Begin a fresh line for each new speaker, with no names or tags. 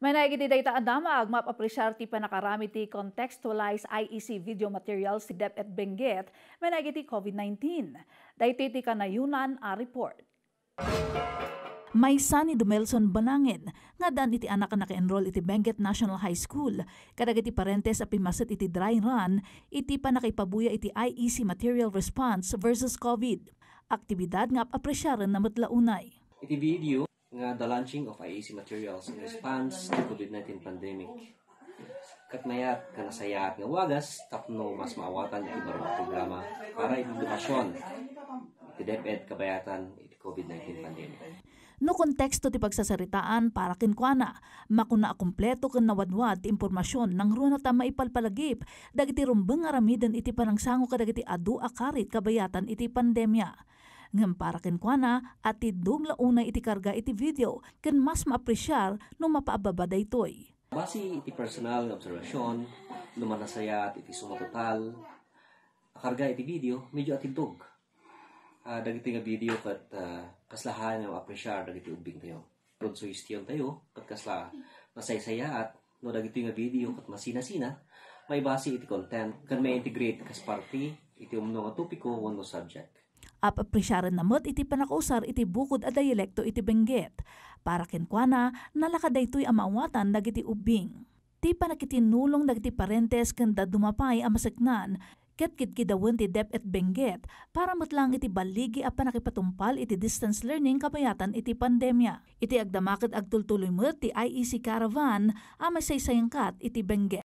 Manay gidi dayta adama agmap apresyar ti panakarami ti contextualized IEC video materials si Dep at Benguet manay gidi COVID-19. Dayta ti kanayunan a ah, report. May ni Dumelson Banangin nga dan iti anak na enroll iti Benguet National High School kadag iti parentes a pimaset iti dry run iti panakipabuya iti IEC material response versus COVID. Aktibidad nga apresyaran na matlaunay.
Iti video nga the launching of IAC materials in response to COVID-19 pandemic. Kat mayat kanasaya at nga wagas, tapno mas maawatan ang iba mga programa para itudukasyon, itideped kabayatan, iti COVID-19 pandemic.
No konteksto ti pagsasaritaan para kinkwana, makuna kumpleto ken nawadwad ti impormasyon nang runa ta maipalpalagip dagiti rumbeng aramidan iti panangsango kadagiti adu akarit kabayatan iti pandemya ngem para kuana at tidog launa iti karga iti video ken mas maapresyar no mapaababa daytoy.
Basi iti personal nga obserbasyon, lumanasayat iti sumatotal, karga iti video, medyo atidog. Uh, ah, dagiti nga video kat uh, kaslahan nga apresyar dagiti ubing tayo. Rodso istiyon tayo, kat kasla at no dagiti nga video kat masina-sina, may base iti content, kan may integrate kas party, iti umno nga topiko, wano subject.
Ap apresyaran namot iti panakusar iti bukod a dayalekto iti Benguet. Para kenkwana, nalaka daytoy amawatan dagiti ubing. Ti panakitinulong dagiti parentes kanda dumapay a masagnan, ket kitkidawin ti Dep at Benguet para matlang iti baligi a panakipatumpal iti distance learning kamayatan iti pandemya. Iti agdamakit agtultuloy mo ti IEC Caravan a masaysayangkat iti Benguet.